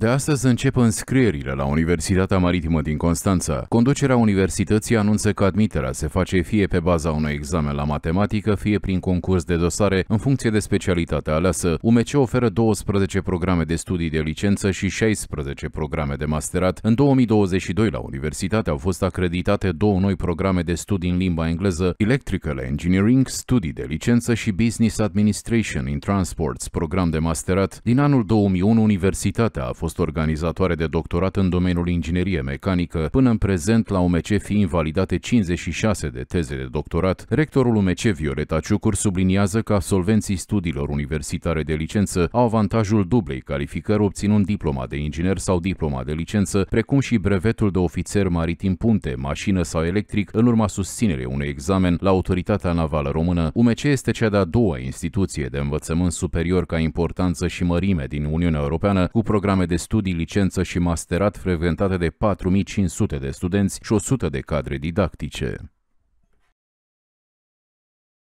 De astăzi încep înscrierile la Universitatea Maritimă din Constanța. Conducerea universității anunță că admiterea se face fie pe baza unui examen la matematică, fie prin concurs de dosare în funcție de specialitatea aleasă. UMC oferă 12 programe de studii de licență și 16 programe de masterat. În 2022 la universitate au fost acreditate două noi programe de studii în limba engleză, Electrical Engineering, studii de licență și Business Administration in Transports, program de masterat. Din anul 2001 universitatea a fost fost organizatoare de doctorat în domeniul inginerie mecanică, până în prezent la UMC fiind validate 56 de teze de doctorat, rectorul UMC Violeta Ciucur subliniază că absolvenții studiilor universitare de licență au avantajul dublei calificări obținând diploma de inginer sau diploma de licență, precum și brevetul de ofițer maritim punte, mașină sau electric, în urma susținerii unui examen la Autoritatea Navală Română. UMC este cea de-a doua instituție de învățământ superior ca importanță și mărime din Uniunea Europeană, cu programe de studii, licență și masterat frecventate de 4500 de studenți și 100 de cadre didactice.